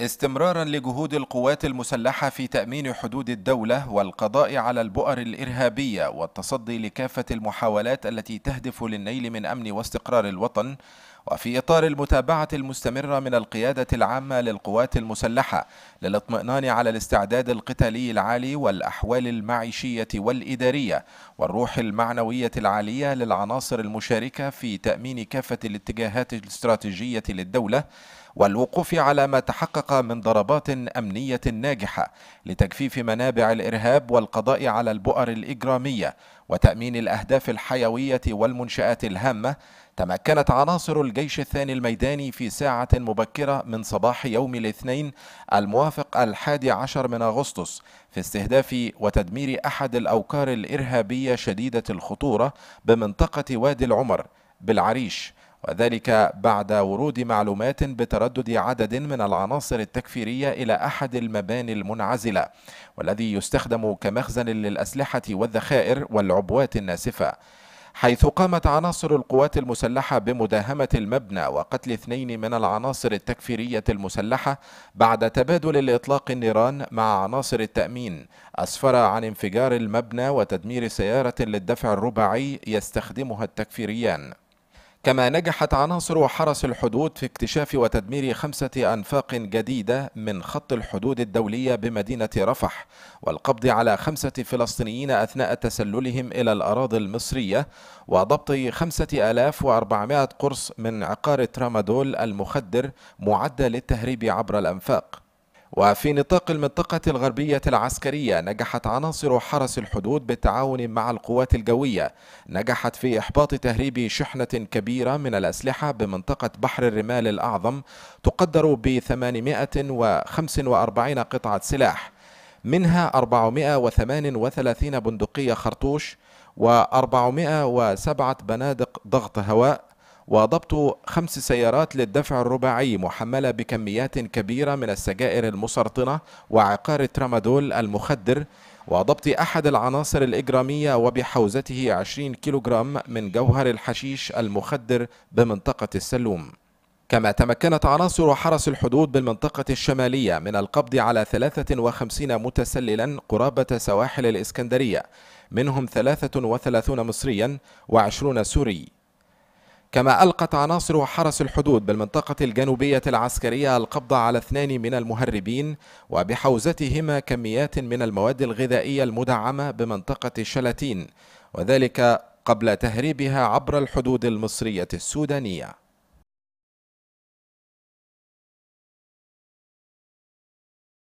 استمرارا لجهود القوات المسلحة في تأمين حدود الدولة والقضاء على البؤر الإرهابية والتصدي لكافة المحاولات التي تهدف للنيل من أمن واستقرار الوطن وفي إطار المتابعة المستمرة من القيادة العامة للقوات المسلحة للاطمئنان على الاستعداد القتالي العالي والأحوال المعيشية والإدارية والروح المعنوية العالية للعناصر المشاركة في تأمين كافة الاتجاهات الاستراتيجية للدولة والوقوف على ما تحقق من ضربات أمنية ناجحة لتجفيف منابع الإرهاب والقضاء على البؤر الإجرامية وتأمين الأهداف الحيوية والمنشآت الهامة تمكنت عناصر الجيش الثاني الميداني في ساعة مبكرة من صباح يوم الاثنين الموافق الحادي عشر من أغسطس في استهداف وتدمير أحد الأوكار الإرهابية شديدة الخطورة بمنطقة وادي العمر بالعريش وذلك بعد ورود معلومات بتردد عدد من العناصر التكفيرية إلى أحد المباني المنعزلة والذي يستخدم كمخزن للأسلحة والذخائر والعبوات الناسفة حيث قامت عناصر القوات المسلحة بمداهمة المبنى وقتل اثنين من العناصر التكفيرية المسلحة بعد تبادل الإطلاق النيران مع عناصر التأمين أسفر عن انفجار المبنى وتدمير سيارة للدفع الرباعي يستخدمها التكفيريان كما نجحت عناصر حرس الحدود في اكتشاف وتدمير خمسة أنفاق جديدة من خط الحدود الدولية بمدينة رفح والقبض على خمسة فلسطينيين أثناء تسللهم إلى الأراضي المصرية وضبط 5400 قرص من عقار ترامادول المخدر معدة للتهريب عبر الأنفاق وفي نطاق المنطقة الغربية العسكرية نجحت عناصر حرس الحدود بالتعاون مع القوات الجوية نجحت في إحباط تهريب شحنة كبيرة من الأسلحة بمنطقة بحر الرمال الأعظم تقدر ب 845 قطعة سلاح منها 438 بندقية خرطوش و 407 بنادق ضغط هواء وضبط خمس سيارات للدفع الرباعي محملة بكميات كبيرة من السجائر المسرطنة وعقار الترامادول المخدر وضبط أحد العناصر الإجرامية وبحوزته 20 كيلوغرام من جوهر الحشيش المخدر بمنطقة السلوم كما تمكنت عناصر حرس الحدود بالمنطقة الشمالية من القبض على 53 متسللا قرابة سواحل الإسكندرية منهم 33 مصريا و20 سوري كما ألقت عناصر حرس الحدود بالمنطقة الجنوبية العسكرية القبض على اثنان من المهربين وبحوزتهما كميات من المواد الغذائية المدعمة بمنطقة شلاتين وذلك قبل تهريبها عبر الحدود المصرية السودانية